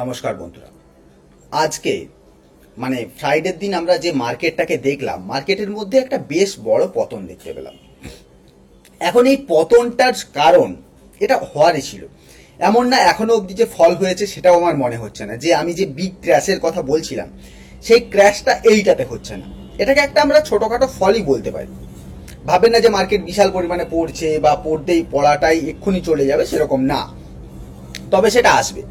নমস্কার বন্ধুরা আজকে মানে ফ্রাইডের দিন আমরা যে মার্কেটটাকে দেখলাম মার্কেটের মধ্যে একটা বেশ বড় পতন দেখতে পেলাম এখন এই পতনটার কারণ এটা হওয়ারই ছিল এমন না এখনও অবধি যে ফল হয়েছে সেটাও আমার মনে হচ্ছে না যে আমি যে বিগ ক্র্যাশের কথা বলছিলাম সেই ক্র্যাশটা এইটাতে হচ্ছে না এটাকে একটা আমরা ছোটোখাটো ফলই বলতে পারি ভাবেন না যে মার্কেট বিশাল পরিমাণে পড়ছে বা পড়তেই পড়াটাই এক্ষুনি চলে যাবে সেরকম না তবে সেটা আসবে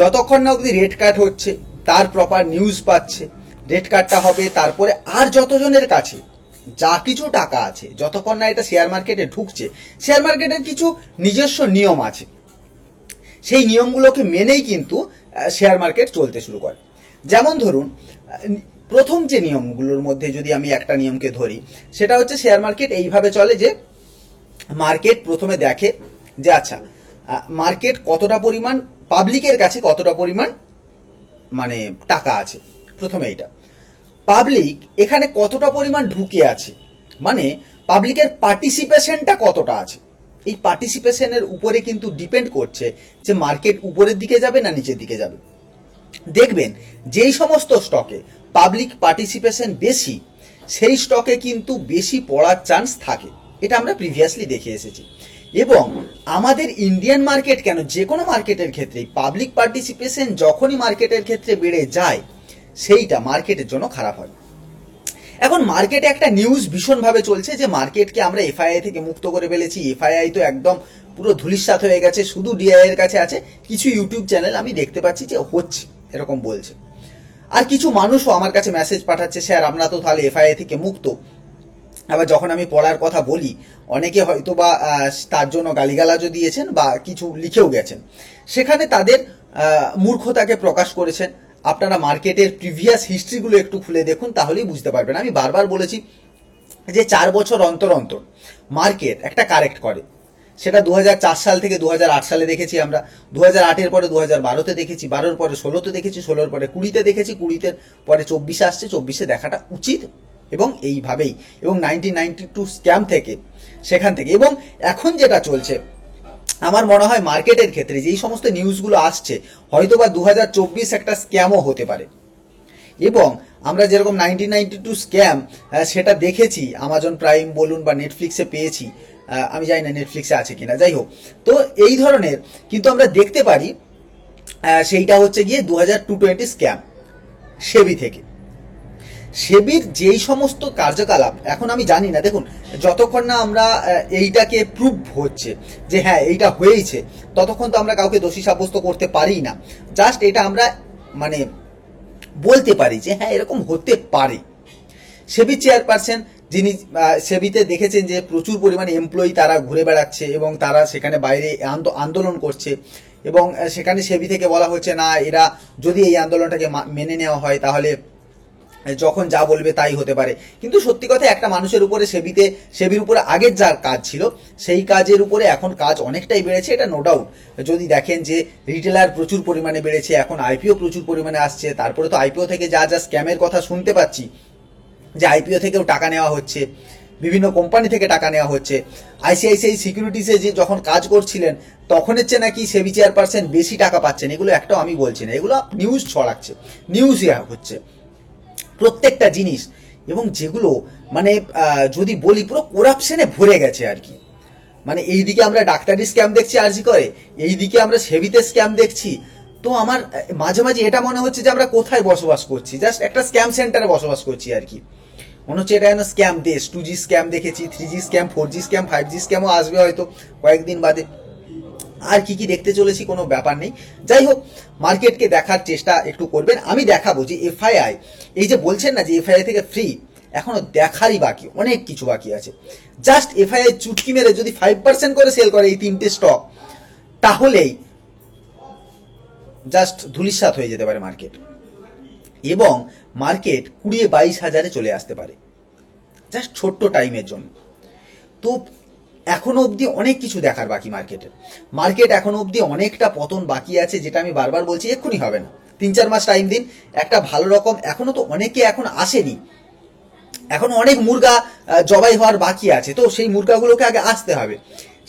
যতক্ষণ না অবধি রেড কার্ড হচ্ছে তার প্রপার নিউজ পাচ্ছে রেড কার্ডটা হবে তারপরে আর যতজনের কাছে যা কিছু টাকা আছে যতক্ষণ না এটা শেয়ার মার্কেটে ঢুকছে শেয়ার মার্কেটের কিছু নিজস্ব নিয়ম আছে সেই নিয়মগুলোকে মেনেই কিন্তু শেয়ার মার্কেট চলতে শুরু করে যেমন ধরুন প্রথম যে নিয়মগুলোর মধ্যে যদি আমি একটা নিয়মকে ধরি সেটা হচ্ছে শেয়ার মার্কেট এইভাবে চলে যে মার্কেট প্রথমে দেখে যে আচ্ছা মার্কেট কতটা পরিমাণ পাবলিকের কাছে কতটা পরিমাণ মানে টাকা আছে প্রথমে এটা পাবলিক এখানে কতটা পরিমাণ ঢুকে আছে মানে পাবলিকের পার্টিসিপেশনটা কতটা আছে এই পার্টিসিপেশনের উপরে কিন্তু ডিপেন্ড করছে যে মার্কেট উপরের দিকে যাবে না নিচের দিকে যাবে দেখবেন যেই সমস্ত স্টকে পাবলিক পার্টিসিপেশন বেশি সেই স্টকে কিন্তু বেশি পড়ার চান্স থাকে এটা আমরা প্রিভিয়াসলি দেখে এসেছি এবং আমাদের ইন্ডিয়ান মার্কেট কেন যে কোনো মার্কেটের ক্ষেত্রেই পাবলিক পার্টিসিপেশন যখনই মার্কেটের ক্ষেত্রে বেড়ে যায় সেইটা মার্কেটের জন্য খারাপ হয় এখন মার্কেটে একটা নিউজ ভীষণভাবে চলছে যে মার্কেটকে আমরা এফআইআই থেকে মুক্ত করে ফেলেছি এফআইআই তো একদম পুরো ধুলিস্বাত হয়ে গেছে শুধু ডিআইএর কাছে আছে কিছু ইউটিউব চ্যানেল আমি দেখতে পাচ্ছি যে হচ্ছে এরকম বলছে আর কিছু মানুষও আমার কাছে মেসেজ পাঠাচ্ছে স্যার আমরা তো তাহলে এফআইআই থেকে মুক্ত আবার যখন আমি পড়ার কথা বলি অনেকে হয়তো বা তার জন্য গালিগালাজও দিয়েছেন বা কিছু লিখেও গেছেন সেখানে তাদের মূর্খতাকে প্রকাশ করেছেন আপনারা মার্কেটের প্রিভিয়াস হিস্ট্রিগুলো একটু খুলে দেখুন তাহলেই বুঝতে পারবেন আমি বারবার বলেছি যে চার বছর অন্তর অন্তর মার্কেট একটা কারেক্ট করে সেটা দু সাল থেকে দু সালে দেখেছি আমরা দু হাজার পরে দু হাজার বারোতে দেখেছি বারোর পরে ষোলোতে দেখেছি ষোলোর পরে কুড়িতে দেখেছি কুড়িতে পরে চব্বিশে আসছে চব্বিশে দেখাটা উচিত এবং এইভাবেই এবং নাইনটিন নাইনটি টু স্ক্যাম থেকে সেখান থেকে এবং এখন যেটা চলছে আমার মনে হয় মার্কেটের ক্ষেত্রে যেই সমস্ত নিউজগুলো আসছে হয়তো বা দু একটা স্ক্যামও হতে পারে এবং আমরা যেরকম নাইনটিন নাইনটি টু স্ক্যাম সেটা দেখেছি আমাজন প্রাইম বলুন বা নেটফ্লিক্সে পেয়েছি আমি জানি না নেটফ্লিক্সে আছে কিনা যাই হোক তো এই ধরনের কিন্তু আমরা দেখতে পারি সেইটা হচ্ছে গিয়ে দু হাজার টু টোয়েন্টি স্ক্যাম সেবি থেকে সেবির যেই সমস্ত কার্যকলাপ এখন আমি জানি না দেখুন যতক্ষণ না আমরা এইটাকে প্রুভ হচ্ছে যে হ্যাঁ এইটা হয়েইছে ততক্ষণ তো আমরা কাউকে দোষী সাব্যস্ত করতে পারি না জাস্ট এটা আমরা মানে বলতে পারি যে হ্যাঁ এরকম হতে পারে সেবি চেয়ারপারসন যিনি সেবিতে দেখেছেন যে প্রচুর পরিমাণে এমপ্লয়ি তারা ঘুরে বেড়াচ্ছে এবং তারা সেখানে বাইরে আন্দোলন করছে এবং সেখানে সেবি থেকে বলা হচ্ছে না এরা যদি এই আন্দোলনটাকে মেনে নেওয়া হয় তাহলে মানে যখন যা বলবে তাই হতে পারে কিন্তু সত্যি কথা একটা মানুষের উপরে সেবিতে সেবির উপরে আগের যার কাজ ছিল সেই কাজের উপরে এখন কাজ অনেকটাই বেড়েছে এটা নো ডাউট যদি দেখেন যে রিটেলার প্রচুর পরিমাণে বেড়েছে এখন আইপিও প্রচুর পরিমাণে আসছে তারপরে তো আইপিও থেকে যা যা স্ক্যামের কথা শুনতে পাচ্ছি যে আইপিও থেকেও টাকা নেওয়া হচ্ছে বিভিন্ন কোম্পানি থেকে টাকা নেওয়া হচ্ছে আইসিআইসিআই সিকিউরিটিসে যে যখন কাজ করছিলেন তখন হচ্ছে নাকি সেবি চেয়ারপারসন বেশি টাকা পাচ্ছেন এগুলো একটাও আমি বলছি না এগুলো নিউজ ছড়াচ্ছে নিউজ হচ্ছে প্রত্যেকটা জিনিস এবং যেগুলো মানে যদি বলি পুরো করাপশনে ভরে গেছে আর কি মানে এইদিকে আমরা ডাক্তারি স্ক্যাম দেখছি জি করে এইদিকে আমরা সেবিতে স্ক্যাম দেখছি তো আমার মাঝে মাঝে এটা মনে হচ্ছে যে আমরা কোথায় বসবাস করছি জাস্ট একটা স্ক্যাম সেন্টারে বসবাস করছি আর কি মনে হচ্ছে এটা যেন স্ক্যাম দেশ টু জি স্ক্যাম দেখেছি three G scam four G scam five G স্ক্যামও আসবে হয়তো কয়েকদিন বাদে আর কি কি দেখতে চলেছি কোনো ব্যাপার নেই যাই হোক মার্কেটকে দেখার চেষ্টা একটু করবেন আমি দেখাবো যে এফআইআই এই যে বলছেন না যে এফআইআই থেকে ফ্রি এখনও দেখারই বাকি অনেক কিছু বাকি আছে জাস্ট এফআইআই চুটকি মেরে যদি ফাইভ পার্সেন্ট করে সেল করে এই তিনটে স্টক তাহলেই জাস্ট ধুলিসাত হয়ে যেতে পারে মার্কেট এবং মার্কেট কুড়িয়ে বাইশ হাজারে চলে আসতে পারে জাস্ট ছোট্ট টাইমের জন্য তো এখনও অবধি অনেক কিছু দেখার বাকি মার্কেটের মার্কেট এখনও অবধি অনেকটা পতন বাকি আছে যেটা আমি বারবার বলছি এক্ষুনি হবে না তিন চার মাস টাইম দিন একটা ভালো রকম এখনও তো অনেকে এখন আসেনি এখন অনেক মুরগা জবাই হওয়ার বাকি আছে তো সেই মুরগাগুলোকে আগে আসতে হবে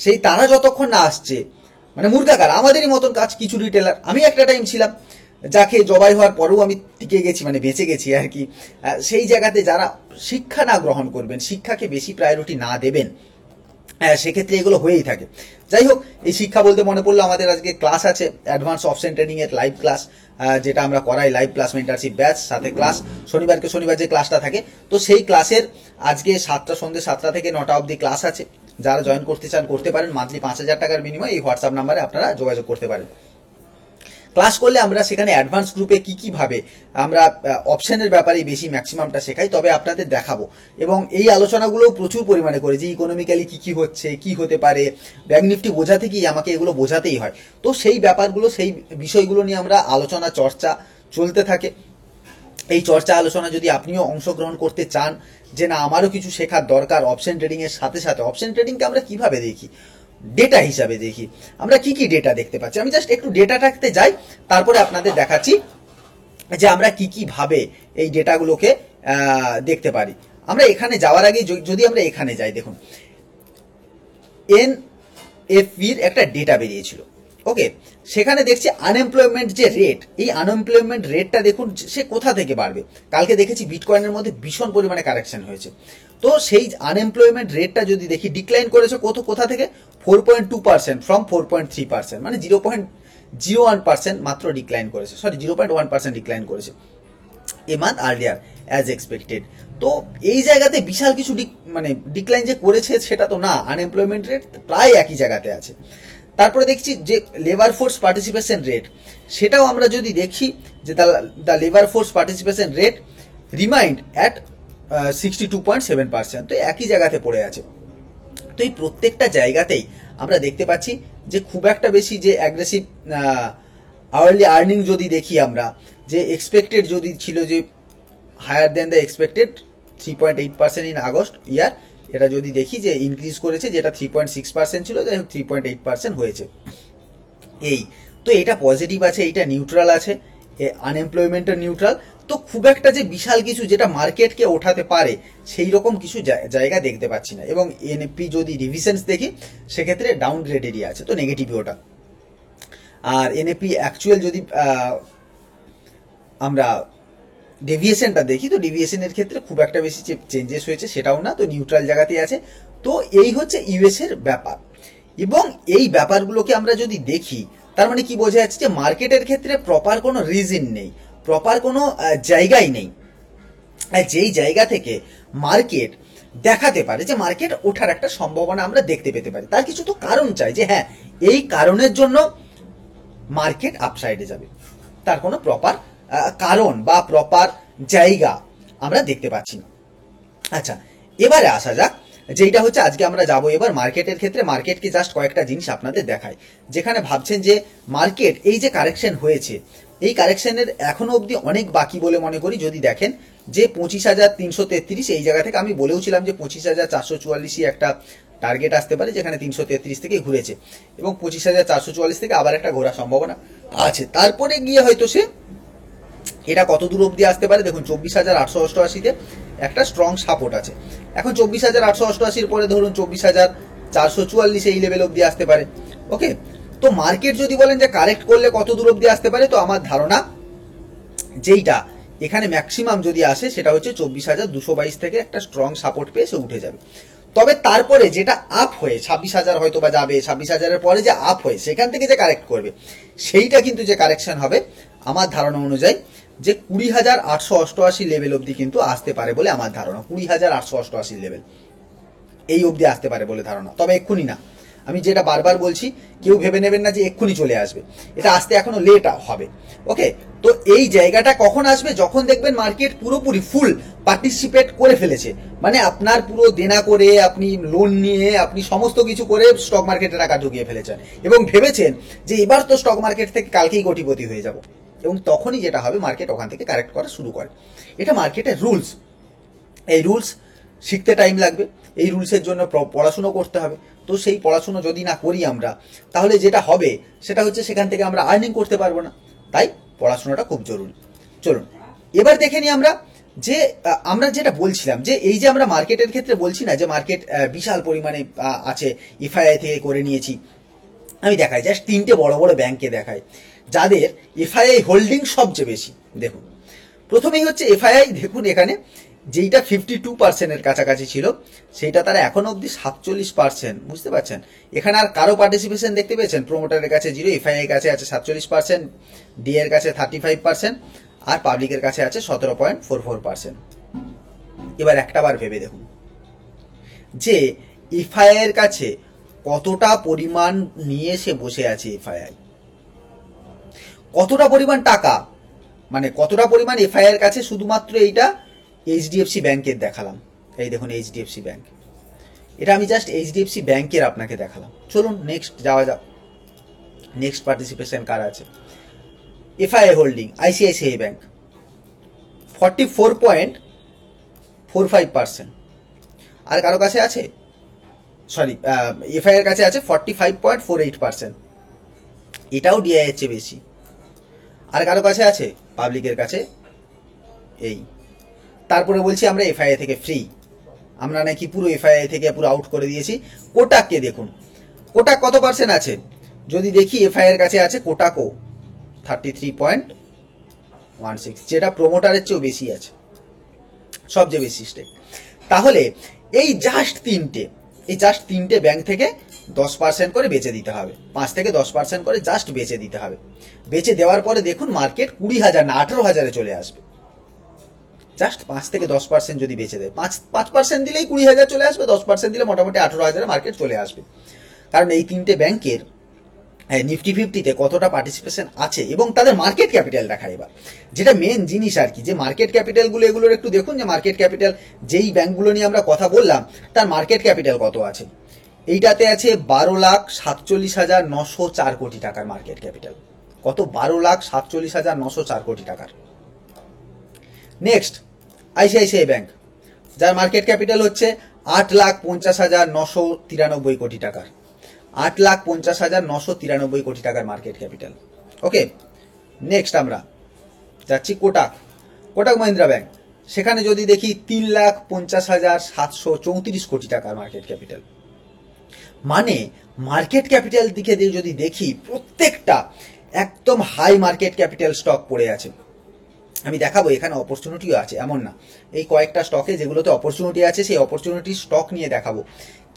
সেই তারা যতক্ষণ না আসছে মানে মুরগাকার আমাদেরই মতন কাজ কিছু রিটেলার আমি একটা টাইম ছিলাম যাকে জবাই হওয়ার পরেও আমি টিকে গেছি মানে বেঁচে গেছি আর কি সেই জায়গাতে যারা শিক্ষা না গ্রহণ করবেন শিক্ষাকে বেশি প্রায়োরিটি না দেবেন সেক্ষেত্রে এগুলো হয়েই থাকে যাই হোক এই শিক্ষা বলতে মনে পড়লো আমাদের আজকে ক্লাস আছে অ্যাডভান্স অপশন ট্রেনিং এর লাইভ ক্লাস যেটা আমরা করাই লাইভ ক্লাস মেন্টারশিপ ব্যাচ সাথে ক্লাস শনিবারকে শনিবার যে ক্লাসটা থাকে তো সেই ক্লাসের আজকে সাতটা সন্ধ্যে সাতটা থেকে নটা অবধি ক্লাস আছে যারা জয়েন করতে চান করতে পারেন মান্থলি পাঁচ হাজার টাকার মিনিমাম এই হোয়াটসঅ্যাপ নাম্বারে আপনারা যোগাযোগ করতে পারেন ক্লাস করলে আমরা সেখানে অ্যাডভান্স গ্রুপে কী কীভাবে আমরা অপশানের ব্যাপারে বেশি ম্যাক্সিমামটা শেখাই তবে আপনাদের দেখাবো এবং এই আলোচনাগুলোও প্রচুর পরিমাণে করে যে ইকোনমিক্যালি কী কী হচ্ছে কি হতে পারে ব্যাংক নিফটি বোঝাতে গিয়ে আমাকে এগুলো বোঝাতেই হয় তো সেই ব্যাপারগুলো সেই বিষয়গুলো নিয়ে আমরা আলোচনা চর্চা চলতে থাকে এই চর্চা আলোচনা যদি আপনিও অংশগ্রহণ করতে চান যে না আমারও কিছু শেখার দরকার অপশন ট্রেডিংয়ের সাথে সাথে অপশন ট্রেডিংকে আমরা কিভাবে দেখি ডেটা হিসাবে দেখি আমরা কি কি ডেটা দেখতে পাচ্ছি আমি জাস্ট একটু ডেটা রাখতে যাই তারপরে আপনাদের দেখাচ্ছি যে আমরা কি কি ভাবে এই ডেটাগুলোকে দেখতে পারি আমরা এখানে যাওয়ার আগে যদি আমরা এখানে যাই দেখুন এন এফির একটা ডেটা বেরিয়েছিল ওকে সেখানে দেখছি আনএমপ্লয়মেন্ট যে রেট এই আনএমপ্লয়মেন্ট রেটটা দেখুন সে কোথা থেকে বাড়বে কালকে দেখেছি বিটকয়েনের মধ্যে ভীষণ পরিমাণে কারেকশন হয়েছে তো সেই আনএমপ্লয়মেন্ট রেটটা যদি দেখি ডিক্লাইন করেছে কত কোথা থেকে four point two percent from four point three percent মানে zero point zero one percent মাত্র ডিক্লাইন করেছে sorry zero point one percent decline করেছে a month earlier as expected তো এই জায়গাতে বিশাল কিছু মানে ডিক্লাইন যে করেছে সেটা তো না আনএমপ্লয়মেন্ট রেট প্রায় একই জায়গাতে আছে তারপরে দেখছি যে লেবার ফোর্স পার্টিসিপেশন রেট সেটাও আমরা যদি দেখি যে the labour force participation rate remained at sixty two point seven percent তো একই জায়গাতে পড়ে আছে তো এই প্রত্যেকটা জায়গাতেই আমরা দেখতে পাচ্ছি যে খুব একটা বেশি যে অ্যাগ্রেসিভ আওয়ারলি আর্নিং যদি দেখি আমরা যে এক্সপেক্টেড যদি ছিল যে higher than the expected three point eight percent in August year এটা যদি দেখি যে ইনক্রিজ করেছে যেটা থ্রি পয়েন্ট সিক্স পার্সেন্ট ছিল যাই হোক থ্রি পয়েন্ট এইট পার্সেন্ট হয়েছে এই তো এটা পজিটিভ আছে এটা নিউট্রাল আছে আনএমপ্লয়মেন্টও নিউট্রাল তো খুব একটা যে বিশাল কিছু যেটা মার্কেটকে ওঠাতে পারে সেই রকম কিছু জায়গা দেখতে পাচ্ছি না এবং এনপি যদি রিভিশনস দেখি সেক্ষেত্রে ডাউনগ্রেডেরই আছে তো নেগেটিভই ওটা আর এনএপি অ্যাকচুয়াল যদি আমরা ডেভিয়েশনটা দেখি তো ডেভিয়েশনের ক্ষেত্রে খুব একটা বেশি চেঞ্জেস হয়েছে সেটাও না তো নিউট্রাল জায়গাতেই আছে তো এই হচ্ছে ইউএসের ব্যাপার এবং এই ব্যাপারগুলোকে আমরা যদি দেখি তার মানে কি বোঝা যাচ্ছে যে মার্কেটের ক্ষেত্রে প্রপার কোনো রিজন নেই প্রপার কোনো জায়গাই নেই যেই জায়গা থেকে মার্কেট দেখাতে পারে যে মার্কেট ওঠার একটা সম্ভাবনা আমরা দেখতে পেতে পারি তার কিছু তো কারণ চাই যে হ্যাঁ এই কারণের জন্য মার্কেট আপসাইডে যাবে তার কোনো প্রপার কারণ বা প্রপার জায়গা আমরা দেখতে পাচ্ছি না আচ্ছা এবারে আসা যাক যেটা হচ্ছে আজকে আমরা যাব এবার মার্কেটের ক্ষেত্রে মার্কেটকে জাস্ট কয়েকটা জিনিস আপনাদের দেখায় যেখানে ভাবছেন যে মার্কেট এই যে কারেকশন হয়েছে এই কারেকশনের এখনও অবধি অনেক বাকি বলে মনে করি যদি দেখেন যে পঁচিশ হাজার তিনশো তেত্রিশ এই জায়গা থেকে আমি বলেওছিলাম যে পঁচিশ হাজার চারশো চুয়াল্লিশই একটা টার্গেট আসতে পারে যেখানে তিনশো তেত্রিশ থেকে ঘুরেছে এবং পঁচিশ হাজার চারশো চুয়াল্লিশ থেকে আবার একটা ঘোরার সম্ভাবনা আছে তারপরে গিয়ে হয়তো সে এটা কত দূর অবধি আসতে পারে দেখুন চব্বিশ হাজার আটশো অষ্টআশিতে একটা স্ট্রং সাপোর্ট আছে এখন চব্বিশ হাজার আটশো অষ্টআশির পরে ধরুন চব্বিশ হাজার চারশো চুয়াল্লিশে এই লেভেল অবধি আসতে পারে ওকে তো মার্কেট যদি বলেন যে কারেক্ট করলে কত দূর অব্দি আসতে পারে তো আমার ধারণা যেইটা এখানে ম্যাক্সিমাম যদি আসে সেটা হচ্ছে চব্বিশ হাজার দুশো বাইশ থেকে একটা স্ট্রং সাপোর্ট পেয়ে সে উঠে যাবে তবে তারপরে যেটা আপ হয়ে ছাব্বিশ হাজার হয়তো বা যাবে ছাব্বিশ হাজারের পরে যে আপ হয়ে সেখান থেকে যে কারেক্ট করবে সেইটা কিন্তু যে কারেকশন হবে আমার ধারণা অনুযায়ী যে কুড়ি হাজার আটশো অষ্টআশি লেভেল অবধি কিন্তু আসতে পারে বলে আমার ধারণা কুড়ি হাজার আটশো অষ্টআশি লেভেল এই অবধি আসতে পারে বলে ধারণা তবে এক্ষুনি না আমি যেটা বারবার বলছি কেউ ভেবে নেবেন না যে এক্ষুনি চলে আসবে এটা আসতে এখনো লেট হবে ওকে তো এই জায়গাটা কখন আসবে যখন দেখবেন মার্কেট পুরোপুরি ফুল পার্টিসিপেট করে ফেলেছে মানে আপনার পুরো দেনা করে আপনি লোন নিয়ে আপনি সমস্ত কিছু করে স্টক মার্কেটে টাকা ঢুকিয়ে ফেলেছেন এবং ভেবেছেন যে এবার তো স্টক মার্কেট থেকে কালকেই কোটিপতি হয়ে যাব এবং তখনই যেটা হবে মার্কেট ওখান থেকে কারেক্ট করা শুরু করে এটা মার্কেটের রুলস এই রুলস শিখতে টাইম লাগবে এই রুলসের জন্য পড়াশুনো করতে হবে তো সেই পড়াশুনো যদি না করি আমরা তাহলে যেটা হবে সেটা হচ্ছে সেখান থেকে আমরা আর্নিং করতে পারবো না তাই পড়াশোনাটা খুব জরুরি চলুন এবার দেখে নিই আমরা যে আমরা যেটা বলছিলাম যে এই যে আমরা মার্কেটের ক্ষেত্রে বলছি না যে মার্কেট বিশাল পরিমাণে আছে এফআইআই থেকে করে নিয়েছি আমি দেখাই জাস্ট তিনটে বড় বড় ব্যাংকে দেখাই যাদের এফআইআই হোল্ডিং সবচেয়ে বেশি দেখুন প্রথমেই হচ্ছে এফআইআই দেখুন এখানে যেইটা ফিফটি টু পার্সেন্টের কাছাকাছি ছিল সেইটা তারা এখন অবধি সাতচল্লিশ পার্সেন্ট বুঝতে পারছেন এখানে আর কারো পার্টিসিপেশন দেখতে পেয়েছেন প্রোমোটারের কাছে জিরো এফআইআই কাছে আছে সাতচল্লিশ পার্সেন্ট ডি এর কাছে থার্টি ফাইভ পার্সেন্ট আর পাবলিকের কাছে আছে সতেরো পয়েন্ট ফোর ফোর পার্সেন্ট এবার একটা বার ভেবে দেখুন যে এফআইআইয়ের কাছে কতটা পরিমাণ নিয়ে সে বসে আছে এফআইআই কতটা পরিমাণ টাকা মানে কতটা পরিমাণ এফআইআর কাছে শুধুমাত্র এইটা এইচডিএফসি ব্যাংকের দেখালাম এই দেখুন এইচডিএফসি ব্যাংক এটা আমি জাস্ট এইচডিএফসি ব্যাংকের আপনাকে দেখালাম চলুন নেক্সট যাওয়া যাক নেক্সট পার্টিসিপেশন কার আছে FIA holding ICICI bank forty four point four five percent আর কারো কাছে আছে সরি এফআইয়ের কাছে আছে forty five point four eight percent এটাও ডিআইয়ের চেয়ে বেশি আর কারো কাছে আছে পাবলিকের কাছে এই তারপরে বলছি আমরা এফআইআই থেকে ফ্রি আমরা নাকি পুরো এফআইআই থেকে পুরো আউট করে দিয়েছি কোটাককে দেখুন কোটাক কত পার্সেন্ট আছে যদি দেখি এফআইআর কাছে আছে কোটাকো thirty three point one six যেটা প্রোমোটারের চেয়েও বেশি আছে সবচেয়ে বেশি স্টেক তাহলে এই জাস্ট তিনটে এই জাস্ট তিনটে ব্যাংক থেকে দশ পার্সেন্ট করে বেঁচে দিতে হবে পাঁচ থেকে দশ পার্সেন্ট করে জাস্ট বেঁচে দিতে হবে বেঁচে দেওয়ার পরে দেখুন মার্কেট কুড়ি হাজার না আঠেরো হাজারে চলে আসবে জাস্ট পাঁচ থেকে দশ পার্সেন্ট যদি বেঁচে দেয় পাঁচ পাঁচ পার্সেন্ট দিলেই কুড়ি হাজার চলে আসবে দশ পার্সেন্ট দিলে মোটামুটি আঠেরো হাজারে মার্কেট চলে আসবে কারণ এই তিনটে ব্যাংকের নিফটি ফিফটিতে কতটা পার্টিসিপেশন আছে এবং তাদের মার্কেট ক্যাপিটাল দেখা এবার যেটা মেন জিনিস আর কি যে মার্কেট ক্যাপিটালগুলো এগুলোর একটু দেখুন যে মার্কেট ক্যাপিটাল যেই ব্যাংকগুলো নিয়ে আমরা কথা বললাম তার মার্কেট ক্যাপিটাল কত আছে এইটাতে আছে বারো লাখ সাতচল্লিশ হাজার নশো চার কোটি টাকার মার্কেট ক্যাপিটাল কত বারো লাখ সাতচল্লিশ হাজার নশো চার কোটি টাকার নেক্সট আইসিআইসিআই ব্যাংক যার মার্কেট ক্যাপিটাল হচ্ছে আট লাখ পঞ্চাশ হাজার নশো তিরানব্বই কোটি টাকার আট লাখ পঞ্চাশ হাজার নশো তিরানব্বই কোটি টাকার মার্কেট ক্যাপিটাল ওকে নেক্সট আমরা যাচ্ছি কোটাক কোটাক মহিন্দ্রা ব্যাংক সেখানে যদি দেখি তিন লাখ পঞ্চাশ হাজার সাতশো চৌত্রিশ কোটি টাকার মার্কেট ক্যাপিটাল মানে মার্কেট ক্যাপিটাল দিকে দিয়ে যদি দেখি প্রত্যেকটা একদম হাই মার্কেট ক্যাপিটাল স্টক পড়ে আছে আমি দেখাবো এখানে অপরচুনিটিও আছে এমন না এই কয়েকটা স্টকে যেগুলোতে অপরচুনিটি আছে সেই অপরচুনিটি স্টক নিয়ে দেখাবো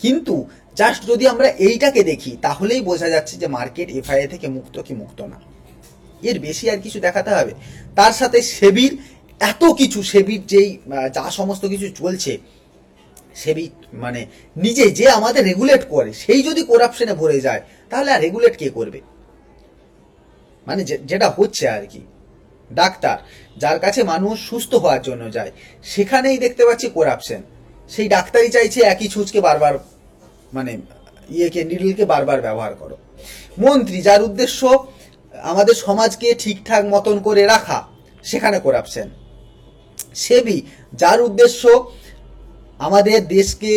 কিন্তু জাস্ট যদি আমরা এইটাকে দেখি তাহলেই বোঝা যাচ্ছে যে মার্কেট এফআইএ থেকে মুক্ত কি মুক্ত না এর বেশি আর কিছু দেখাতে হবে তার সাথে সেবির এত কিছু সেবির যেই যা সমস্ত কিছু চলছে সেবি মানে নিজে যে আমাদের রেগুলেট করে সেই যদি করাপশনে ভরে যায় তাহলে আর রেগুলেট কে করবে মানে যেটা হচ্ছে আর কি ডাক্তার যার কাছে মানুষ সুস্থ হওয়ার জন্য যায় সেখানেই দেখতে পাচ্ছি করাপশন সেই ডাক্তারই চাইছে একই ছুঁচকে বারবার মানে ইয়েকে নিডলকে বারবার ব্যবহার করো মন্ত্রী যার উদ্দেশ্য আমাদের সমাজকে ঠিকঠাক মতন করে রাখা সেখানে করাপশন সেবি যার উদ্দেশ্য আমাদের দেশকে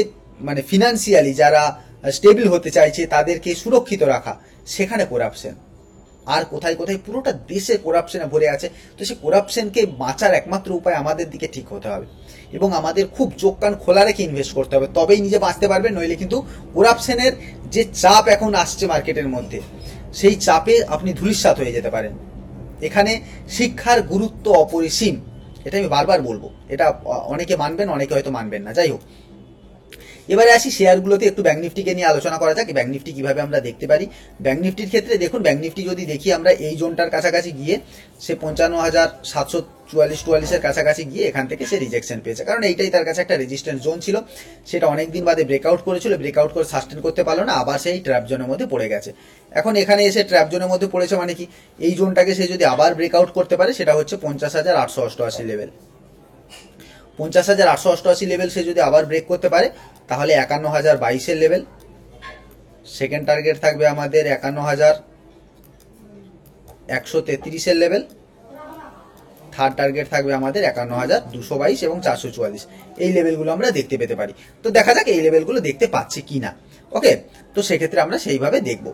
মানে ফিনান্সিয়ালি যারা স্টেবল হতে চাইছে তাদেরকে সুরক্ষিত রাখা সেখানে করাপশন আর কোথায় কোথায় পুরোটা দেশে করাপশনে ভরে আছে তো সেই করাপশনকে বাঁচার একমাত্র উপায় আমাদের দিকে ঠিক হতে হবে এবং আমাদের খুব চোখ কান খোলা রেখে ইনভেস্ট করতে হবে তবেই নিজে বাঁচতে পারবে নইলে কিন্তু করাপশনের যে চাপ এখন আসছে মার্কেটের মধ্যে সেই চাপে আপনি ধুলিস্বাত হয়ে যেতে পারেন এখানে শিক্ষার গুরুত্ব অপরিসীম এটা আমি বারবার বলবো এটা অনেকে মানবেন অনেকে হয়তো মানবেন না যাই হোক এবারে আসি শেয়ারগুলোতে একটু ব্যাঙ্ক নিফটিকে নিয়ে আলোচনা করা যাক ব্যাঙ্ক নিফটি কীভাবে আমরা দেখতে পারি ব্যাঙ্ক নিফটির ক্ষেত্রে দেখুন ব্যাঙ্ক নিফটি যদি দেখি আমরা এই জোনটার কাছাকাছি গিয়ে সে পঞ্চান্ন হাজার সাতশো চুয়াল্লিশ চুয়াল্লিশের কাছাকাছি গিয়ে এখান থেকে সে রিজেকশন পেয়েছে কারণ এইটাই তার কাছে একটা রেজিস্ট্যান্স জোন ছিল সেটা অনেক দিন বাদে ব্রেকআউট করেছিল ব্রেকআউট করে সাস্টেন করতে পারলো না আবার সেই ট্র্যাপ জোনের মধ্যে পড়ে গেছে এখন এখানে এসে ট্র্যাপ জোনের মধ্যে পড়েছে মানে কি এই জোনটাকে সে যদি আবার ব্রেকআউট করতে পারে সেটা হচ্ছে পঞ্চাশ হাজার আটশো অষ্টআশি লেভেল পঞ্চাশ হাজার আটশো অষ্টআশি লেভেল সে যদি আবার ব্রেক করতে পারে তাহলে একান্ন হাজার বাইশের লেভেল সেকেন্ড টার্গেট থাকবে আমাদের একান্ন হাজার একশো তেত্রিশের লেভেল থার্ড টার্গেট থাকবে আমাদের একান্ন হাজার দুশো বাইশ এবং চারশো চুয়াল্লিশ এই লেভেলগুলো আমরা দেখতে পেতে পারি তো দেখা যাক এই লেভেলগুলো দেখতে পাচ্ছি কি না ওকে তো সেক্ষেত্রে আমরা সেইভাবে দেখব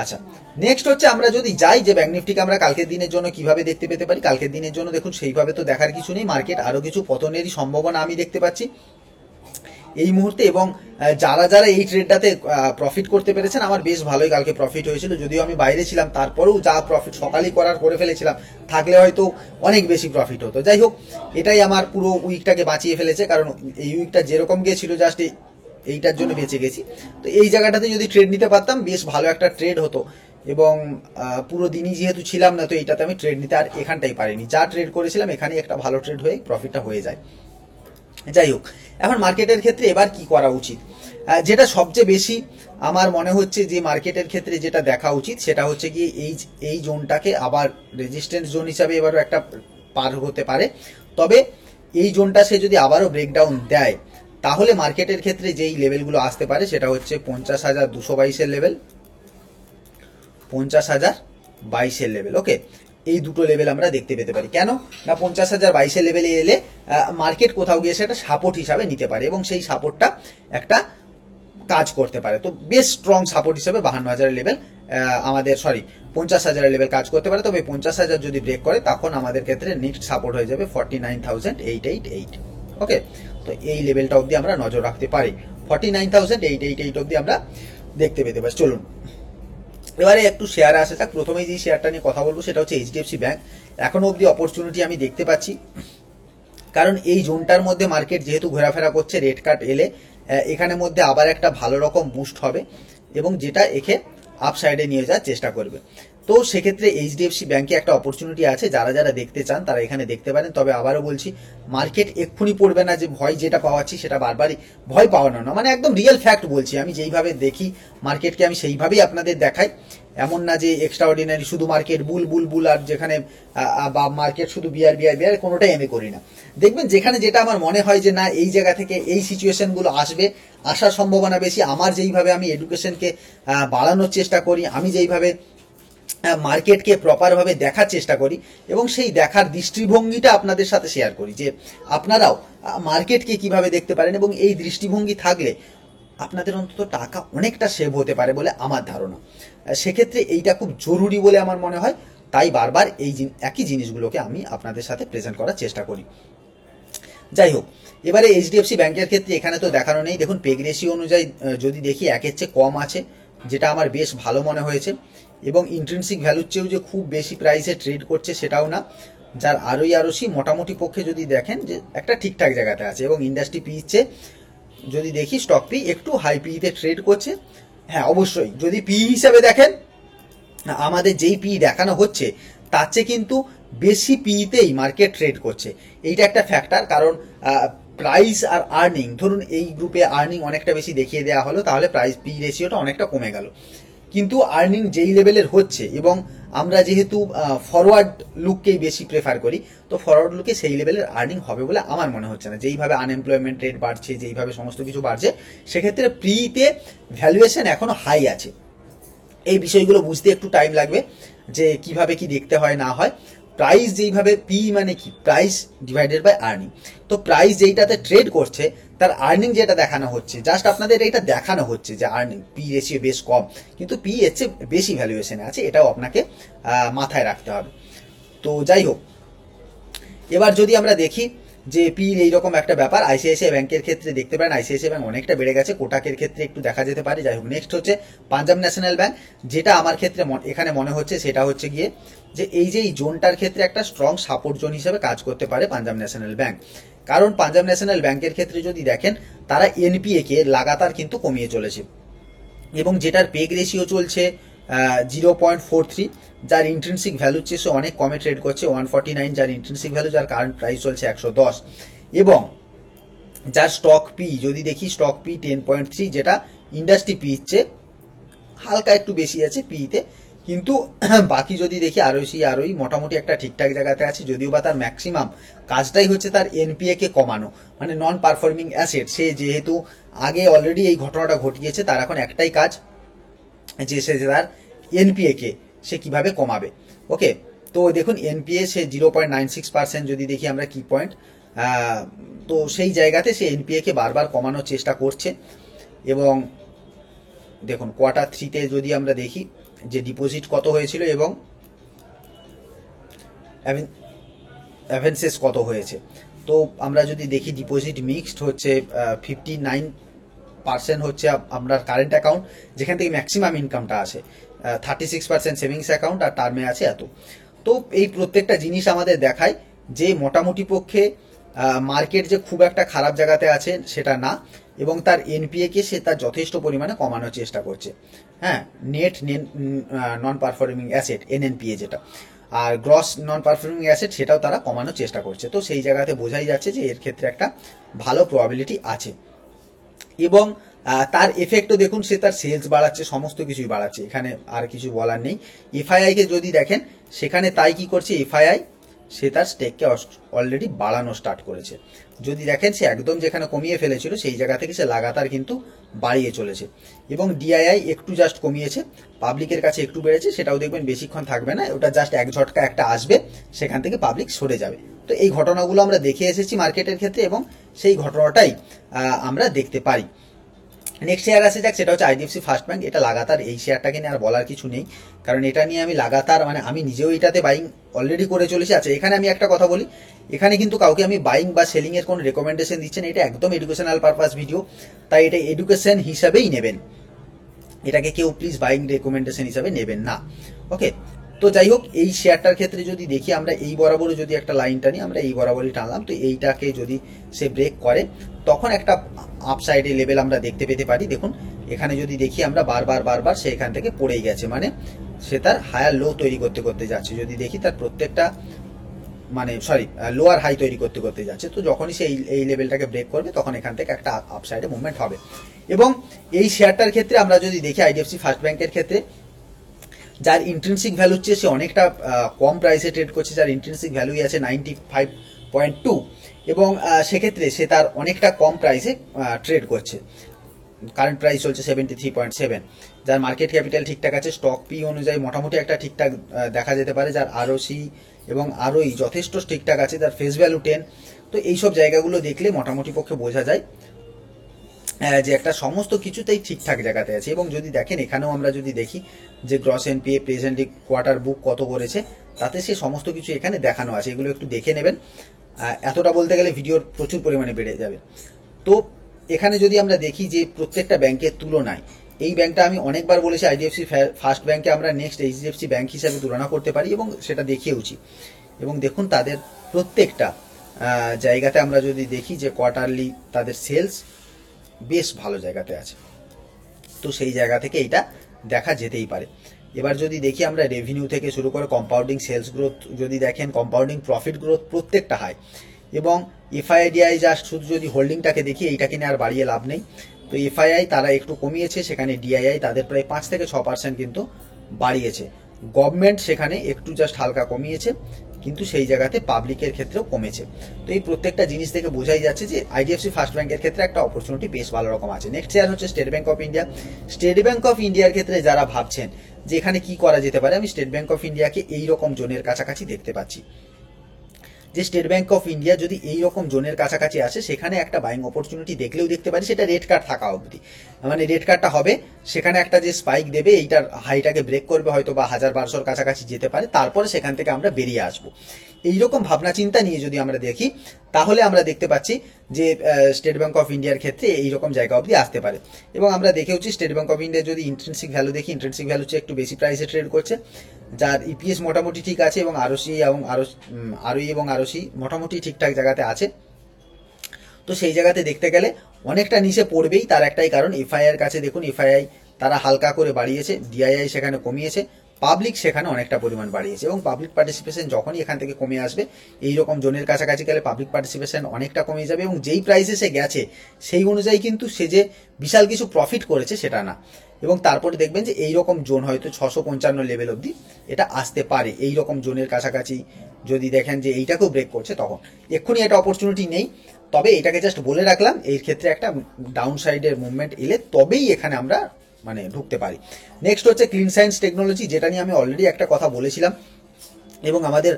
আচ্ছা নেক্সট হচ্ছে আমরা যদি যাই যে ব্যাঙ্ক নিফটিকে আমরা কালকের দিনের জন্য কিভাবে দেখতে পেতে পারি কালকের দিনের জন্য দেখুন সেইভাবে তো দেখার কিছু নেই মার্কেট আরও কিছু পতনেরই সম্ভাবনা আমি দেখতে পাচ্ছি এই মুহূর্তে এবং যারা যারা এই ট্রেডটাতে প্রফিট করতে পেরেছেন আমার বেশ ভালোই কালকে প্রফিট হয়েছিল যদিও আমি বাইরে ছিলাম তারপরেও যা প্রফিট সকালেই করার করে ফেলেছিলাম থাকলে হয়তো অনেক বেশি প্রফিট হতো যাই হোক এটাই আমার পুরো উইকটাকে বাঁচিয়ে ফেলেছে কারণ এই উইকটা যেরকম গিয়েছিল জাস্ট এইটার জন্য বেঁচে গেছি তো এই জায়গাটাতে যদি ট্রেড নিতে পারতাম বেশ ভালো একটা ট্রেড হতো এবং পুরো দিনই যেহেতু ছিলাম না তো এইটাতে আমি ট্রেড নিতে আর এখানটাই পারিনি যা ট্রেড করেছিলাম এখানে একটা ভালো ট্রেড হয়ে প্রফিটটা হয়ে যায় যাই হোক এখন মার্কেটের ক্ষেত্রে এবার কি করা উচিত যেটা সবচেয়ে বেশি আমার মনে হচ্ছে যে মার্কেটের ক্ষেত্রে যেটা দেখা উচিত সেটা হচ্ছে কি এই এই জোনটাকে আবার রেজিস্ট্যান্স জোন হিসাবে এবারও একটা পার হতে পারে তবে এই জোনটা সে যদি আবারও ব্রেকডাউন দেয় তাহলে মার্কেটের ক্ষেত্রে যেই লেভেলগুলো আসতে পারে সেটা হচ্ছে পঞ্চাশ হাজার দুশো বাইশের লেভেল পঞ্চাশ হাজার বাইশের লেভেল ওকে এই দুটো লেভেল আমরা দেখতে পেতে পারি কেন না পঞ্চাশ হাজার বাইশের লেভেলে এলে মার্কেট কোথাও গিয়ে সেটা সাপোর্ট হিসাবে নিতে পারে এবং সেই সাপোর্টটা একটা কাজ করতে পারে তো বেশ স্ট্রং সাপোর্ট হিসেবে বাহান্ন হাজারের লেভেল আমাদের সরি পঞ্চাশ হাজারের লেভেল কাজ করতে পারে তবে পঞ্চাশ হাজার যদি ব্রেক করে তখন আমাদের ক্ষেত্রে নেক্সট সাপোর্ট হয়ে যাবে forty nine thousand eight eight eight okay তো এই লেভেলটা অবধি আমরা নজর রাখতে পারি forty nine thousand eight eight eight অবধি আমরা দেখতে পেতে পারি চলুন এবারে একটু শেয়ার আসে যাক প্রথমেই যে শেয়ারটা নিয়ে কথা বলবো সেটা হচ্ছে এইচডিএফসি ব্যাঙ্ক এখনও অবধি অপরচুনিটি আমি দেখতে পাচ্ছি কারণ এই জোনটার মধ্যে মার্কেট যেহেতু ঘোরাফেরা করছে রেড কাট এলে এখানের মধ্যে আবার একটা ভালো রকম বুস্ট হবে এবং যেটা একে আপসাইডে নিয়ে যাওয়ার চেষ্টা করবে তো সেক্ষেত্রে এইচডিএফসি ব্যাংকে একটা অপরচুনিটি আছে যারা যারা দেখতে চান তারা এখানে দেখতে পারেন তবে আবারও বলছি মার্কেট এক্ষুনি পড়বে না যে ভয় যেটা পাওয়াচ্ছি সেটা বারবারই ভয় পাওয়ানো না মানে একদম রিয়েল ফ্যাক্ট বলছি আমি যেইভাবে দেখি মার্কেটকে আমি সেইভাবেই আপনাদের দেখাই এমন না যে এক্সট্রা অর্ডিনারি শুধু মার্কেট বুল বুল বুল আর যেখানে বা মার্কেট শুধু বিআর বিআর বিআর কোনোটাই আমি করি না দেখবেন যেখানে যেটা আমার মনে হয় যে না এই জায়গা থেকে এই সিচুয়েশনগুলো আসবে আসার সম্ভাবনা বেশি আমার যেইভাবে আমি এডুকেশনকে বাড়ানোর চেষ্টা করি আমি যেইভাবে হ্যাঁ, মার্কেটকে প্রপারভাবে দেখার চেষ্টা করি এবং সেই দেখার দৃষ্টিভঙ্গিটা আপনাদের সাথে শেয়ার করি যে আপনারাও মার্কেটকে কিভাবে দেখতে পারেন এবং এই দৃষ্টিভঙ্গি থাকলে আপনাদের অন্তত টাকা অনেকটা সেভ হতে পারে বলে আমার ধারণা সেক্ষেত্রে এইটা খুব জরুরি বলে আমার মনে হয় তাই বারবার এই একই জিনিসগুলোকে আমি আপনাদের সাথে প্রেজেন্ট করার চেষ্টা করি যাই হোক এবারে এইচডিএফসি ব্যাংকের ক্ষেত্রে এখানে তো দেখানো নেই দেখুন পেগরেসি অনুযায়ী যদি দেখি একের চেয়ে কম আছে যেটা আমার বেশ ভালো মনে হয়েছে এবং ইন্ট্রেন্সিক ভ্যালুর চেয়েও যে খুব বেশি প্রাইসে ট্রেড করছে সেটাও না যার আরোই আরোসি মোটামুটি পক্ষে যদি দেখেন যে একটা ঠিকঠাক জায়গাতে আছে এবং ইন্ডাস্ট্রি পিইচ্ছে যদি দেখি স্টক পি একটু হাই পিতে ট্রেড করছে হ্যাঁ অবশ্যই যদি পি হিসাবে দেখেন আমাদের যেই পি দেখানো হচ্ছে তার চেয়ে কিন্তু বেশি পিতেই মার্কেট ট্রেড করছে এইটা একটা ফ্যাক্টর কারণ প্রাইস আর আর্নিং ধরুন এই গ্রুপে আর্নিং অনেকটা বেশি দেখিয়ে দেওয়া হলো তাহলে প্রাইস পি রেশিওটা অনেকটা কমে গেল কিন্তু আর্নিং যেই লেভেলের হচ্ছে এবং আমরা যেহেতু ফরওয়ার্ড লুককেই বেশি প্রেফার করি তো ফরওয়ার্ড লুকে সেই লেভেলের আর্নিং হবে বলে আমার মনে হচ্ছে না যেইভাবে আনএমপ্লয়মেন্ট রেট বাড়ছে যেইভাবে সমস্ত কিছু বাড়ছে সেক্ষেত্রে প্রিতে ভ্যালুয়েশন এখনও হাই আছে এই বিষয়গুলো বুঝতে একটু টাইম লাগবে যে কিভাবে কি দেখতে হয় না হয় প্রাইস যেইভাবে পি মানে কি প্রাইস ডিভাইডেড বাই আর্নিং তো প্রাইস যেইটাতে ট্রেড করছে তার আর্নিং যেটা দেখানো হচ্ছে জাস্ট আপনাদের এটা দেখানো হচ্ছে যে আর্নিং পি রেশিও বেশ কম কিন্তু পি এর চেয়ে বেশি ভ্যালুয়েশন আছে এটাও আপনাকে মাথায় রাখতে হবে তো যাই হোক এবার যদি আমরা দেখি যে পি এইরকম একটা ব্যাপার আইসিআইসিআই ব্যাংকের ক্ষেত্রে দেখতে পারেন আইসিআইসিআই ব্যাংক অনেকটা বেড়ে গেছে কোটাকের ক্ষেত্রে একটু দেখা যেতে পারে যাই হোক নেক্সট হচ্ছে পাঞ্জাব ন্যাশনাল ব্যাংক যেটা আমার ক্ষেত্রে এখানে মনে হচ্ছে সেটা হচ্ছে গিয়ে যে এই যে এই জোনটার ক্ষেত্রে একটা স্ট্রং সাপোর্ট জোন হিসেবে কাজ করতে পারে পাঞ্জাব ন্যাশনাল ব্যাংক কারণ পাঞ্জাব ন্যাশনাল ব্যাংকের ক্ষেত্রে যদি দেখেন তারা এনপিএকে লাগাতার কিন্তু কমিয়ে চলেছে এবং যেটার পেগ রেশিও চলছে জিরো পয়েন্ট ফোর থ্রি যার ইন্টেন্সিক ভ্যালু চেয়ে অনেক কমে ট্রেড করছে ওয়ান ফর্টি নাইন যার ইন্টেন্সিক ভ্যালু যার কারেন্ট প্রাইস চলছে একশো দশ এবং যার স্টক পি যদি দেখি stock P ten point three যেটা ইন্ডাস্ট্রি পি চেয়ে হালকা একটু বেশি আছে পিতে কিন্তু বাকি যদি দেখি আরই সি আরোই মোটামুটি একটা ঠিকঠাক জায়গাতে আছে যদিও বা তার ম্যাক্সিমাম কাজটাই হচ্ছে তার এনপিএ কে কমানো মানে নন পারফর্মিং অ্যাসেট সে যেহেতু আগে অলরেডি এই ঘটনাটা ঘটিয়েছে তার এখন একটাই কাজ যে সে তার এনপিএ কে সে কিভাবে কমাবে ওকে তো দেখুন এনপিএ সে zero point nine six percent যদি দেখি আমরা কি পয়েন্ট তো সেই জায়গাতে সে এনপিএকে বারবার কমানোর চেষ্টা করছে এবং দেখুন কোয়ার্টার থ্রিতে যদি আমরা দেখি যে ডিপোজিট কত হয়েছিল এবং অ্যাভেন্সেস কত হয়েছে তো আমরা যদি দেখি ডিপোজিট মিক্সড হচ্ছে ফিফটি নাইন পার্সেন্ট হচ্ছে আপনার কারেন্ট অ্যাকাউন্ট যেখান থেকে ম্যাক্সিমাম ইনকামটা আছে thirty six percent savings account আর টার্মে আছে এত তো এই প্রত্যেকটা জিনিস আমাদের দেখায় যে মোটামুটি পক্ষে মার্কেট যে খুব একটা খারাপ জায়গাতে আছে সেটা না এবং তার এনপিএকে সে তার যথেষ্ট পরিমাণে কমানোর চেষ্টা করছে হ্যাঁ net non performing asset NNPA যেটা আর গ্রস নন পারফর্মিং অ্যাসেট সেটাও তারা কমানোর চেষ্টা করছে তো সেই জায়গাতে বোঝাই যাচ্ছে যে এর ক্ষেত্রে একটা ভালো প্রবাবিলিটি আছে এবং তার এফেক্টও দেখুন সে তার সেলস বাড়াচ্ছে সমস্ত কিছুই বাড়াচ্ছে এখানে আর কিছু বলার নেই এফআইআইকে যদি দেখেন সেখানে তাই কি করছে এফআইআই সে তার স্টেককে অলরেডি বাড়ানো স্টার্ট করেছে যদি দেখেন সে একদম যেখানে কমিয়ে ফেলেছিল সেই জায়গা থেকে সে লাগাতার কিন্তু বাড়িয়ে চলেছে এবং ডিআইআই একটু জাস্ট কমিয়েছে পাবলিকের কাছে একটু বেড়েছে সেটাও দেখবেন বেশিক্ষণ থাকবে না ওটা জাস্ট এক ঝটকা একটা আসবে সেখান থেকে পাবলিক সরে যাবে তো এই ঘটনাগুলো আমরা দেখে এসেছি মার্কেটের ক্ষেত্রে এবং সেই ঘটনাটাই আমরা দেখতে পারি নেক্সট শেয়ার আসে যাক সেটা হচ্ছে আইডিএফসি ফার্স্ট ব্যাঙ্ক এটা লাগাতার এই শেয়ারটাকে নিয়ে আর বলার কিছু নেই কারণ এটা নিয়ে আমি লাগাতার মানে আমি নিজেও এটাতে বাইং অলরেডি করে চলেছি আচ্ছা এখানে আমি একটা কথা বলি এখানে কিন্তু কাউকে আমি বাইং বা সেলিংয়ের কোনো রেকমেন্ডেশন না এটা একদম এডুকেশনাল পারপাস ভিডিও তাই এটা এডুকেশন হিসাবেই নেবেন এটাকে কেউ প্লিজ বাইং রেকমেন্ডেশন হিসাবে নেবেন না ওকে তো যাই হোক এই শেয়ারটার ক্ষেত্রে যদি দেখি আমরা এই বরাবর যদি একটা লাইন টানি আমরা এই বরাবরই টানলাম তো এইটাকে যদি সে ব্রেক করে তখন একটা আপসাইডে লেভেল আমরা দেখতে পেতে পারি দেখুন এখানে যদি দেখি আমরা বারবার বারবার সে এখান থেকে পড়েই গেছে মানে সে তার হায়ার লো তৈরি করতে করতে যাচ্ছে যদি দেখি তার প্রত্যেকটা মানে সরি লোয়ার হাই তৈরি করতে করতে যাচ্ছে তো যখনই সে এই লেভেলটাকে ব্রেক করবে তখন এখান থেকে একটা আপসাইডে মুভমেন্ট হবে এবং এই শেয়ারটার ক্ষেত্রে আমরা যদি দেখি আইডিএফসি ফার্স্ট ব্যাংকের ক্ষেত্রে যার ইন্টেন্সিক ভ্যালু হচ্ছে সে অনেকটা কম প্রাইসে ট্রেড করছে যার ইন্টেন্সিক ভ্যালুই আছে নাইনটি ফাইভ পয়েন্ট টু এবং সেক্ষেত্রে সে তার অনেকটা কম প্রাইসে ট্রেড করছে কারেন্ট প্রাইস চলছে সেভেন্টি থ্রি পয়েন্ট সেভেন যার মার্কেট ক্যাপিটাল ঠিকঠাক আছে স্টক পি অনুযায়ী মোটামুটি একটা ঠিকঠাক দেখা যেতে পারে যার আরও সি এবং আরোই যথেষ্ট ঠিকঠাক আছে তার ফেস ভ্যালু টেন তো এইসব জায়গাগুলো দেখলে মোটামুটি পক্ষে বোঝা যায় যে একটা সমস্ত কিছুতেই ঠিকঠাক জায়গাতে আছে এবং যদি দেখেন এখানেও আমরা যদি দেখি যে gross NPA presently quarter book কত করেছে তাতে সে সমস্ত কিছু এখানে দেখানো আছে এগুলো একটু দেখে নেবেন এতটা বলতে গেলে ভিডিওর প্রচুর পরিমাণে বেড়ে যাবে তো এখানে যদি আমরা দেখি যে প্রত্যেকটা ব্যাংকের তুলনায় এই ব্যাংকটা আমি অনেকবার বলেছি আইডিএফসি ফার্স্ট ব্যাংকে আমরা নেক্সট এইচডিএফসি ব্যাংক হিসাবে তুলনা করতে পারি এবং সেটা দেখিয়েওছি এবং দেখুন তাদের প্রত্যেকটা জায়গাতে আমরা যদি দেখি যে কোয়ার্টারলি তাদের সেলস বেশ ভালো জায়গাতে আছে তো সেই জায়গা থেকে এটা দেখা যেতেই পারে এবার যদি দেখি আমরা রেভিনিউ থেকে শুরু করে কম্পাউন্ডিং সেলস গ্রোথ যদি দেখেন কম্পাউন্ডিং প্রফিট গ্রোথ প্রত্যেকটা হয় এবং এফআইআইডিআই জাস্ট শুধু যদি হোল্ডিংটাকে দেখি এইটা কিনে আর বাড়িয়ে লাভ নেই তো এফআইআই তারা একটু কমিয়েছে সেখানে ডিআইআই তাদের প্রায় পাঁচ থেকে ছ পার্সেন্ট কিন্তু বাড়িয়েছে গভর্নমেন্ট সেখানে একটু জাস্ট হালকা কমিয়েছে কিন্তু সেই জায়গাতে পাবলিকের ক্ষেত্রেও কমেছে তো এই প্রত্যেকটা জিনিস থেকে বোঝাই যাচ্ছে যে আইডিএফসি ফার্স্ট ব্যাংকের ক্ষেত্রে একটা অপরচুনিটি বেশ ভালো রকম আছে নেক্সট শেয়ার হচ্ছে State Bank of India State Bank of ইন্ডিয়ার ক্ষেত্রে যারা ভাবছেন যে এখানে কি করা যেতে পারে আমি স্টেট ব্যাংক অফ ইন্ডিয়াকে এই রকম জোনের কাছাকাছি দেখতে পাচ্ছি যে স্টেট ব্যাঙ্ক অফ ইন্ডিয়া যদি এই রকম জোনের কাছাকাছি আসে সেখানে একটা বাইং অপরচুনিটি দেখলেও দেখতে পারি সেটা রেড কার্ড থাকা অবধি মানে রেড কার্ডটা হবে সেখানে একটা যে স্পাইক দেবে এইটার হাইটাকে ব্রেক করবে হয়তো বা হাজার বারোশোর কাছাকাছি যেতে পারে তারপরে সেখান থেকে আমরা বেরিয়ে আসবো এইরকম ভাবনা চিন্তা নিয়ে যদি আমরা দেখি তাহলে আমরা দেখতে পাচ্ছি যে স্টেট ব্যাঙ্ক অফ ইন্ডিয়ার ক্ষেত্রে এইরকম জায়গা অবধি আসতে পারে এবং আমরা দেখেওছি স্টেট ব্যাঙ্ক অফ ইন্ডিয়া যদি ইন্ট্রেন্সিক ভ্যালু দেখি ইন্ট্রেন্সিক ভ্যালু হচ্ছে একটু বেশি প্রাইসে ট্রেড করছে যার ইপিএস মোটামুটি ঠিক আছে এবং আরসি এবং আরো আরই এবং আরসি মোটামুটি ঠিকঠাক জায়গাতে আছে তো সেই জায়গাতে দেখতে গেলে অনেকটা নিচে পড়বেই তার একটাই কারণ এফআইআর কাছে দেখুন এফআইআই তারা হালকা করে বাড়িয়েছে ডিআইআই সেখানে কমিয়েছে পাবলিক সেখানে অনেকটা পরিমাণ বাড়িয়েছে এবং পাবলিক পার্টিসিপেশন যখনই এখান থেকে কমে আসবে এই রকম জোনের কাছাকাছি গেলে পাবলিক পার্টিসিপেশন অনেকটা কমে যাবে এবং যেই প্রাইসে সে গেছে সেই অনুযায়ী কিন্তু সে যে বিশাল কিছু প্রফিট করেছে সেটা না এবং তারপরে দেখবেন যে এই রকম জোন হয়তো ছশো পঞ্চান্ন লেভেল অবধি এটা আসতে পারে এই রকম জোনের কাছাকাছি যদি দেখেন যে এইটাকেও ব্রেক করছে তখন এক্ষুনি একটা অপরচুনিটি নেই তবে এটাকে জাস্ট বলে রাখলাম এই ক্ষেত্রে একটা ডাউন সাইডের মুভমেন্ট এলে তবেই এখানে আমরা মানে ঢুকতে পারি নেক্সট হচ্ছে ক্লিন সায়েন্স টেকনোলজি যেটা নিয়ে আমি অলরেডি একটা কথা বলেছিলাম এবং আমাদের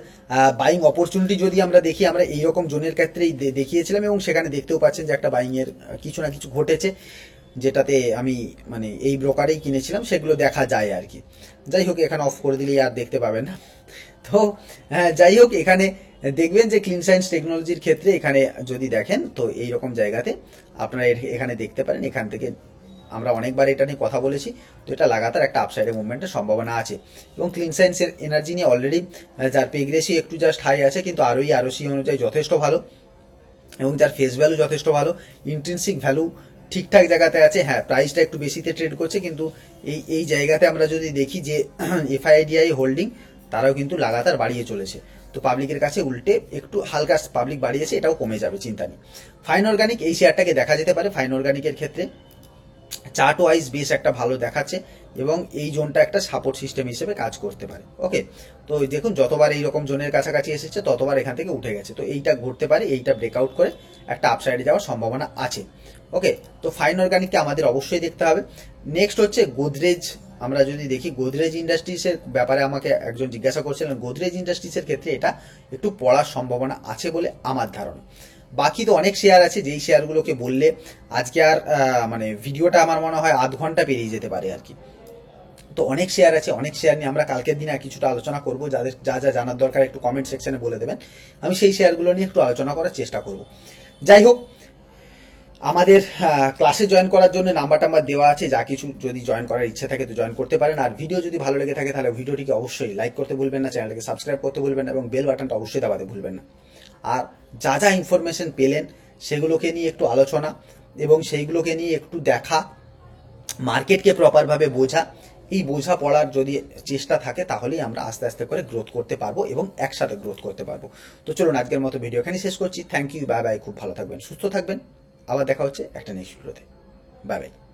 বাইং অপরচুনিটি যদি আমরা দেখি আমরা এইরকম জোনের ক্ষেত্রেই দেখিয়েছিলাম এবং সেখানে দেখতেও পাচ্ছেন যে একটা বাইংয়ের কিছু না কিছু ঘটেছে যেটাতে আমি মানে এই ব্রোকারেই কিনেছিলাম সেগুলো দেখা যায় আর কি যাই হোক এখানে অফ করে দিলেই আর দেখতে পাবেন না তো হ্যাঁ, যাই হোক এখানে দেখবেন যে ক্লিন সায়েন্স টেকনোলজির ক্ষেত্রে এখানে যদি দেখেন তো এই রকম জায়গাতে আপনারা এখানে দেখতে পারেন এখান থেকে আমরা অনেকবার এটা নিয়ে কথা বলেছি তো এটা লাগাতার একটা আপসাইডে মুভমেন্টের সম্ভাবনা আছে এবং ক্লিন সায়েন্সের এনার্জি নিয়ে অলরেডি যার পেগ্রেসি একটু জাস্ট হাই আছে কিন্তু আরোই সি অনুযায়ী যথেষ্ট ভালো এবং যার ফেস ভ্যালু যথেষ্ট ভালো ইন্টেন্সিক ভ্যালু ঠিকঠাক জায়গাতে আছে হ্যাঁ প্রাইসটা একটু বেশিতে ট্রেড করছে কিন্তু এই এই জায়গাতে আমরা যদি দেখি যে এফআইডিআই হোল্ডিং তারাও কিন্তু লাগাতার বাড়িয়ে চলেছে তো পাবলিকের কাছে উল্টে একটু হালকা পাবলিক বাড়িয়েছে এটাও কমে যাবে চিন্তা নেই ফাইন অর্গানিক এই শেয়ারটাকে দেখা যেতে পারে ফাইন অর্গানিকের ক্ষেত্রে চার্ট ওয়াইজ বেশ একটা ভালো দেখাচ্ছে এবং এই জোনটা একটা সাপোর্ট সিস্টেম হিসেবে কাজ করতে পারে ওকে তো দেখুন যতবার এইরকম জোনের কাছাকাছি এসেছে ততবার এখান থেকে উঠে গেছে তো এইটা ঘুরতে পারে এইটা ব্রেকআউট করে একটা আপসাইডে যাওয়ার সম্ভাবনা আছে ওকে তো ফাইন অর্গানিককে আমাদের অবশ্যই দেখতে হবে নেক্সট হচ্ছে গোদরেজ আমরা যদি দেখি গোদরেজ ইন্ডাস্ট্রিজের ব্যাপারে আমাকে একজন জিজ্ঞাসা করছিলেন গোদরেজ ইন্ডাস্ট্রিজের ক্ষেত্রে এটা একটু পড়ার সম্ভাবনা আছে বলে আমার ধারণা বাকি তো অনেক শেয়ার আছে যেই শেয়ারগুলোকে বললে আজকে আর মানে ভিডিওটা আমার মনে হয় আধ ঘন্টা পেরিয়ে যেতে পারে আর কি তো অনেক শেয়ার আছে অনেক শেয়ার নিয়ে আমরা কালকের দিনে কিছুটা আলোচনা করব যাদের যা যা জানার দরকার একটু কমেন্ট সেকশনে বলে দেবেন আমি সেই শেয়ারগুলো নিয়ে একটু আলোচনা করার চেষ্টা করব যাই হোক আমাদের ক্লাসে জয়েন করার জন্য নাম্বার টাম্বার দেওয়া আছে যা কিছু যদি জয়েন করার ইচ্ছা থাকে তো জয়েন করতে পারেন আর ভিডিও যদি ভালো লেগে থাকে তাহলে ভিডিওটিকে অবশ্যই লাইক করতে ভুলবেন না চ্যানেলটাকে সাবস্ক্রাইব করতে ভুলবেন না এবং বেল বাটনটা অবশ্যই দাবাতে ভুলবেন না আর যা যা ইনফরমেশন পেলেন সেগুলোকে নিয়ে একটু আলোচনা এবং সেইগুলোকে নিয়ে একটু দেখা মার্কেটকে প্রপারভাবে বোঝা এই বোঝা পড়ার যদি চেষ্টা থাকে তাহলেই আমরা আস্তে আস্তে করে গ্রোথ করতে পারবো এবং একসাথে গ্রোথ করতে পারবো তো চলুন আজকের মতো ভিডিও এখানে শেষ করছি থ্যাংক ইউ বাই বাই খুব ভালো থাকবেন সুস্থ থাকবেন আবার দেখা হচ্ছে একটা নেক্সট ভিডিওতে বাই বাই